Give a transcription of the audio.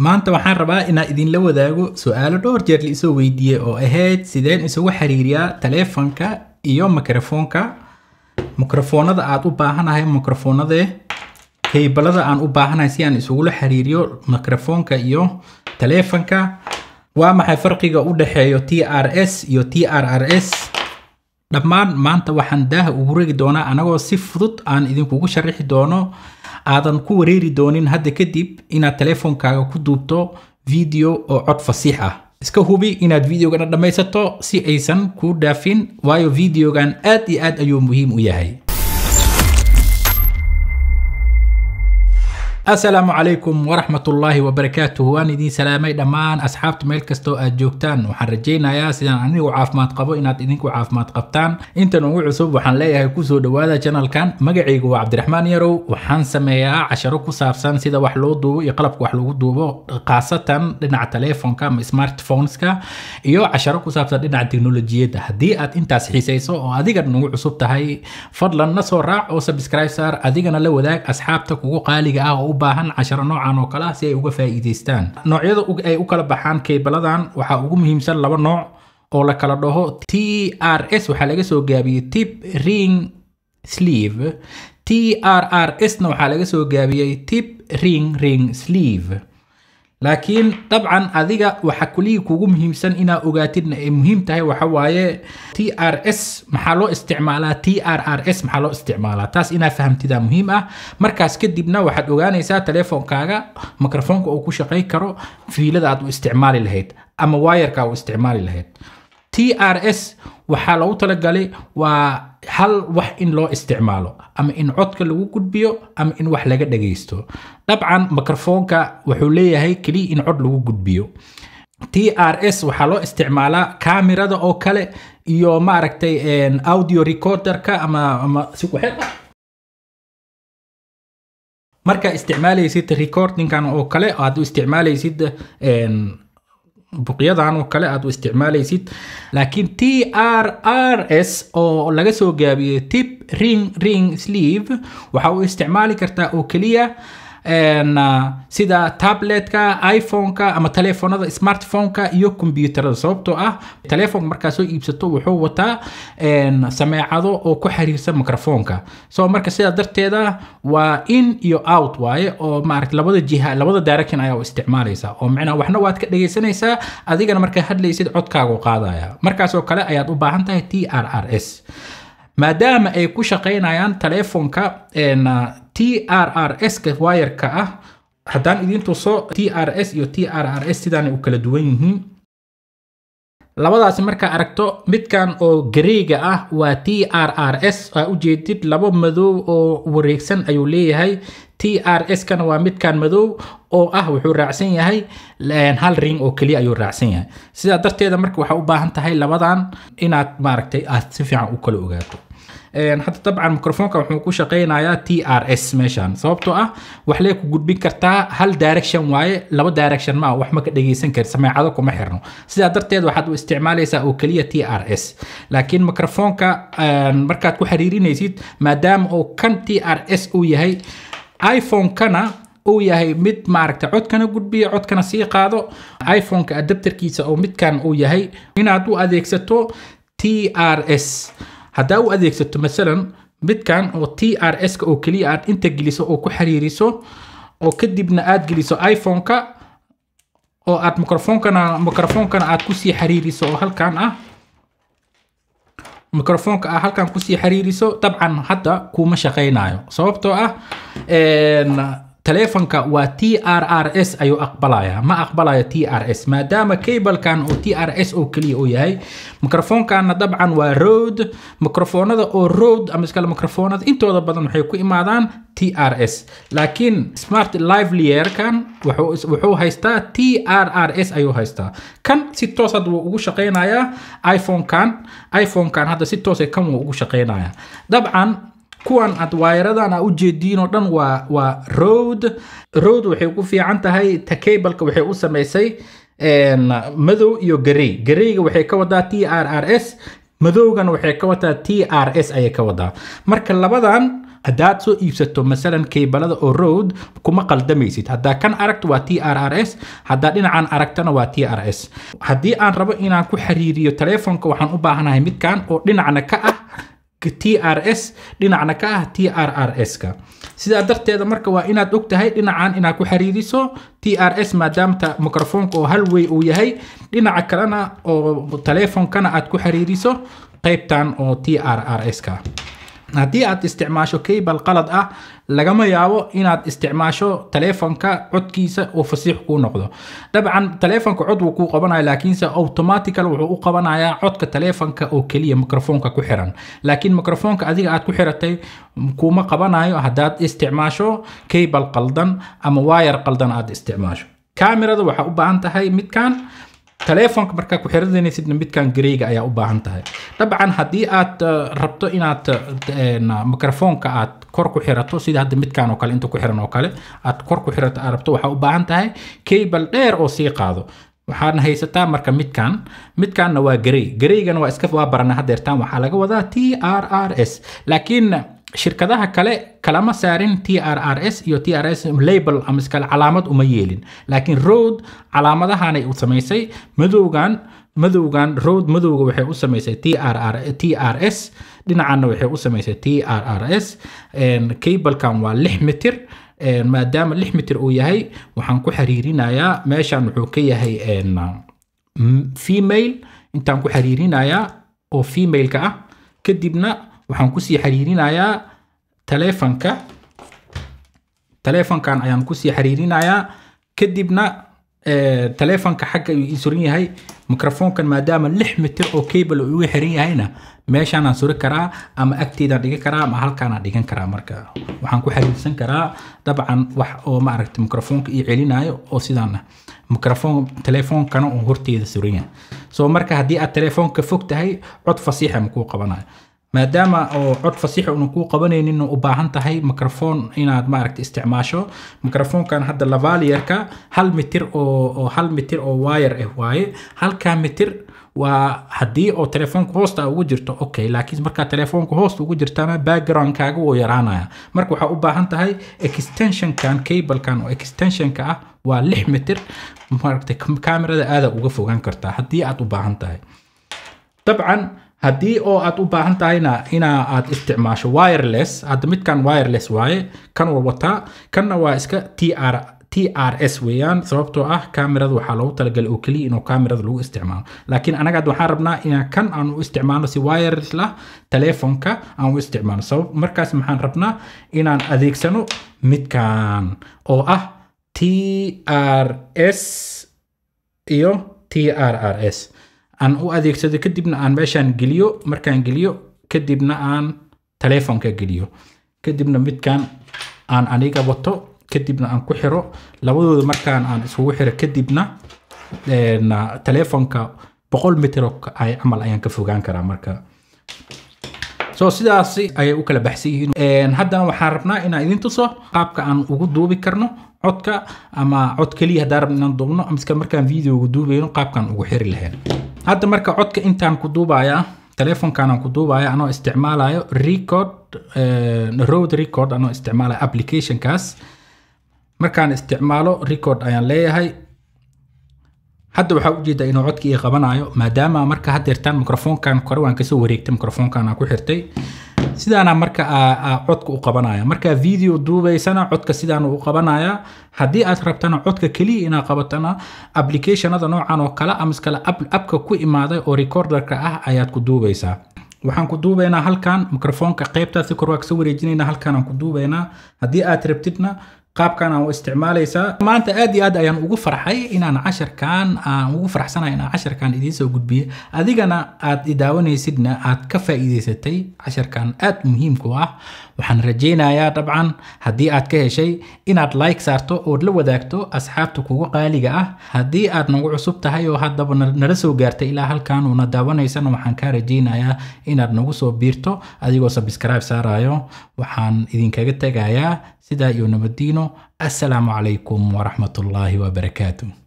maanta waxaan rabaa inaan idinla wadaago su-aalo dhowr jeer la isoo weydiiyey oo ahayd sideen isugu xiriiriyaa taleefanka iyo mikrofoonka mikrofoonada aad u baahanahay mikrofoonade keybalada aan u baahanahay si aan isugula xiriiriyo mikrofoonka iyo taleefanka waa maxay farqiga u dhexeeyo t r s iyo t r r s dhammaan maanta waxaan daaha ugu regi doonaa anagoo si fudud aan idinkugu sharixi doono aadan ku wareeri doonin hadda kadib inaad teleefonkaaga ku duubto video oo cod fasiix ah iska hubi inaad videogana dhammaysato si aysan kuu dhaafin waayo videogan aad iyo aad ayuu muhiim u yahay assalaamu calaykum waraxmatullaahi wabarakaatuhu waan idiin salaamay dhammaan asxaabta meel kastoo aad joogtaan waxaan rajaynayaa sidaan anigu caafimaad qabo inaad idinku caafimaad qabtaan intan ugu cusub waxaan leeyahay kusoo dhowaada janalkan magacaygu waa cabdiraxmaan yarow waxaan sameeyaa casharo ku saabsan sida wax loo duubo iyo qalabka wax lagu duubo khaasatan dhinaca telefonka ama smartphoneska iyo casharo ku saabsan dhinaca teknolojiyadda haddii aad intaas xiisayso oo adiga nagu cusub tahay fadlan na soo raac oo subscribe saar adigana la wadaag asxaabta kugu qaaliga ah u baahan casharo noocan oo kale ah si ay uga faa'iidaystaan noocyada ay u kala baxaan keybaladan waxaa ugu muhiimsan laba nooc oo la kala dhaho t r s waxaa laga soo gaabiyey tip ring sleeve t r r s na waxaa laga soo gaabiyey tip ring ring sleve laakiin dabcan adiga waxa kuliyii kugu muhiimsan inaa ogaatidna ay muhiim tahay waxawaaye t r s maxaa loo isticmaalaa t r r s maxaa loo isticmaalaa taas inaa fahamtidaa muhiim ah markaas kadibna waxaad ogaanaysaa teleefonkaaga mikrofoonka uu ku shaqay karo fiilada aad u isticmaali lahayd ama waayarka u isticmaali lahayd t r s waxaa logu talagalay waa hal wax in loo isticmaalo ama in codka lagu gudbiyo ama in wax laga dhagaysto dabcan mikrofoonka wuxuu leeyahay keliya in cod lagu gudbiyo t r s waxaa loo isticmaalaa kamirada oo kale iyo maaragtay audio recorderka ama ama markaa isticmaalaysid recordingkan oo kale aad u isticmaalaysid buqyadaan oo kale aad u isticmaalaysid laakiin t r r s oo laga soo gaabiyey tip ring ring sleve waxa uu isticmaali kartaa oo keliya Ah, sida tabletka iphoneka ama taleefonada smartphoneka iyo combyuterada sababtoo ah taleefonka markaa soo iibsato wuxuu wataa sameecado oo ku xiriirsan microfoneka so marka sidaa darteeda ah, waa in iyo out waaye oo maarata labada jiha labada direction ayaa isticmaalaysa oo micnaha waxna waad ka dhageysanaysaa adigana markaa hadlaysid codkaagu qaadaya markaasoo kale ayaad u baahan tahay t r r s maadaama ay ku shaqaynayaan taleefonka t r r ska wayarka ah haddaan idintuso t r s iyo t r r s sidaana u kala duwan yihiin labadaasi markaa aragto midkan oo gareega ah waa t r r s aa ujeedid labo madow oo wareegsan ayuu leeyahay t r s kana waa midkan madow oo ah wuxuu raacsan yahay hal ring oo keliya ayuu raacsan yahay sidaa darteeda marka waxaa u baahan tahay labadan inaad maaragtay aad si fiican u kala ogaato hadda dabcan microfonka wuxuu ku shaqeynayaa t r s meeshaan sababtoo ah waxlee ku gudbin kartaa hal direction waaye laba direction ma wax ka dhegeysan karin sameecado kuma xirno sidaa darteed waxaad u isticmaalaysaa oo keliya t r s laakiin microfonka markaad ku xiriirinaysid maadaama oo kan t r s uu yahay iphone uu yahay mid maaragta codkana gudbiya codkana sii qaado iphone adapterkiisa oo midkan uu yahay inaad u adeegsato t r s haddaa u adeegsato masalan midkan oo t r s-ka oo keliya aad inta geliso oo ku xiriiriso oo kadibna aad geliso iphone-ka oo aad microfoonkana microfoonkana aad kusii xiriiriso oo halkan ah microfoonka ah halkan kusii xiriiriso dabcan hadda kuuma shaqaynayo sababtoo ah taleefanka waa t r r s ayuu aqbalaya ma aqbalaya t r s maadaama cablekan oo t r s oo keliya uu yahay microfoonkanna dabcan waa road microfoonada oo road ama iskale microfoonada intooda badan waxay ku imaadaan t r s laakiin smart livelierkan wuxuu haystaa t r r s ayuu haystaa kan si toos hadda wuu ugu shaqaynayaa iphonekan iphonekan hadda si toos kan wuu ugu shaqaynayaa dabcan kuwan aad waayaradan a u jeediin oo dhan waa waa road road waxay ku fiican tahay tacabalka waxay u samaysay madow iyo garey gareyga waxay ka wadaa t r r s madowgana waxay ka wataa t r s ayay ka wadaa marka labadan haddaad soo iibsato masalan keybalada oo road kuma qaldamaysid haddaa kan aragto waa t r r s haddaa dhinacaan aragtana waa t r s haddii aan rabo inaan ku xiriiriyo taleefonka waxaan u baahanahay midkan oo dhinacna ka ah t r s dhinacna ka ah t s ka sidaa darteeda marka waa inaad ogtahay dhinacan inaad ku xiriiriso t r s maadaamta microfoonka oo hal wey uu yahay dhinaca kalena oo taleefonkana aad ku xiriiriso qaybtan oo t s ka haddii aad isticmaasho kabal qalad ah lagama yaabo inaad isticmaasho taleefonka codkiisa oo fasiix kuu noqdo dabcan taleefonka cod wuu kuu qabanaya laakiinse automatical wuxuu u qabanayaa codka taleefonka oo keliya mikrofoonka ku xiran laakiin mikrofoonka adiga aad ku xiratay kuma qabanayo haddaad isticmaasho kabal qaldan ama wayar qaldan aad isticmaasho kaamirada waxaa u baahan tahay midkan taleefonka markaa ku xiranaysid midkan gareyga ayaa u baahan tahay dabcan haddii aad uh, rabto inaad uh, uh, microfoonka aad kor ku xirato sida hadda midkan oo kale inta ku xiran oo kale aad kor ku xirato aad rabto waxaa u baahan tahay cable dheer oo sii qaado waxaana haysataa marka midkan midkanna waa garey gareygana waa iska waa barana haddeertaan waxaa laga wadaa t r r s laakiin shirkadaha kale kalama saarin t r r s iyo t r s label ama iskale calaamad uma yeelin laakiin road calaamadahanay u samaysay madowgan madowgan road madowga waxay u samaysay t r s dhinacanna waxay u samaysay t r r s cablekan waa lix mitir maadaama lix mitir uu yahay waxaan ku xiriirinayaa meeshan wuxuu ka yahay female intaan ku xiriirinayaa oo female ah kadibna waxaan kusii xiriirinayaa taleefanka taleefankan ayaan kusii xiriirinayaa kadibna eh, taleefanka xagga ayuu ii yahay mikrofoonkan maadaama lix mitir oo cable igu xiran yahayna meeshaanaan suri karaa ama agteedaan dhigan karaa ama halkaanaan dhigan karaa marka waxaan ku xiriirsan karaa dabcan wax oo maaragta mikrofoonka ii celinayo oo sidaan mikrofoon taleefoonkana oo horteeda suran yahay soo marka haddii aad taleefoonka fog tahay cod fasiixa makuu qabanayo maadaama oo cod fasiixa una kuu qabanaynin u baahan tahay microphone inaad maaragta isticmaasho microphonekan hadda lavalierka hal mitir oo hal mitir oo wire ah waaye halkaa mitir waa haddii oo telefoonka hoosta ugu jirto okay laakiin markaa telefoonka hoosta ugu jirtana backgroundkaaga wuu yaraanaya marka waxaa u baahan tahay extensionkan cablekan oo extensionka ah waa lix mitir maaragta kamerada aada uga fogaan kartaa haddii aad u baahan tahay dabcan haddii oo aad u baahan tahayna ina aad isticmaasho wireless hadda midkan wireless waaye kan waa wataa kanna waa iska t r t r s weeyaan sababtoo ah kaamirada waxaa loogu talagalay oo keliya inuu kaamirada lagu isticmaalo laakiin anaga hadda waxaan rabnaa inaan kan aan u si wireless lah telefoonka aan u isticmaalo sabab markaas maxaan rabnaa inaan adeegsano midkan oo ah t r s iyo t r r s aan u adeegsado kadibna aan meeshaan geliyo markaan geliyo kadibna aan taleefonka geliyo kadibna midkan aan aniga wato kadibna aan ku xiro labadooda markaan aan isugu xiro kadibna eh, taleefonka boqol mitir camal ayaan ka fogaan karaa marka so sidaas ayay u kala baxsan yihiin eh, haddana waxaan rabnaa inaan idin tuso qaabka aan ugu duubi karno codka ama cod keliya haddaan rabna inaan duubno mise markaan videoga duubayno qaabkaan ugu xiri lahayn hadda marka codka intaan ku duubaya telefonkaanaan ku duubaya anoo isticmaalayo record eh, road record anoo isticmaalayo applicationkaas markaan isticmaalo record ayaan leeyahay hadda waxaa ujeeda inuu codka ii qabanayo maadaama marka haddeertaan microfoonkan kore waan kasoo wareegtay microfoonkan aan ku xirtay sidaana marka codka u qabanaya markaa video duubaysana codka sidaana u qabanaya haddii aad rabtana codka keliya inaad qabatana applicationada noocan oo kale amiskale abka ku imaaday oo recorderka ah ayaad ku duubaysaa waxaan ku duubaynaa halkan microfoonka qeybtaasi kor waa kasoo wareejinayna halkan aan ku duubaynaa haddii aad rabtidna qaabkan aan u isticmaalaysaa maanta aad iyo aad ayaan ugu farxay inaan casharkan aan ugu farxsanay inaan casharkan idiin soo gudbiye adigana aad idaawanaysidna aad ka faa'iidaysatay casharkan aad muhiimku ah waxaan rajaynayaa dabcan haddii aad ka heshay inaad like saarto ood la wadaagto asxaabta kugu qaaliga ah haddii aad nagu cusub tahay oo haddaba nala soo gaartay ilaa halkan uuna daawanaysana waxaan kaa rajaynayaa inaad nagu soo biirto adigoo sabscribe saarayo waxaan idinkaga tegayaa sidaa iyo nabadiino asalaamu calaykum waraxmatullaahi wabarakaatu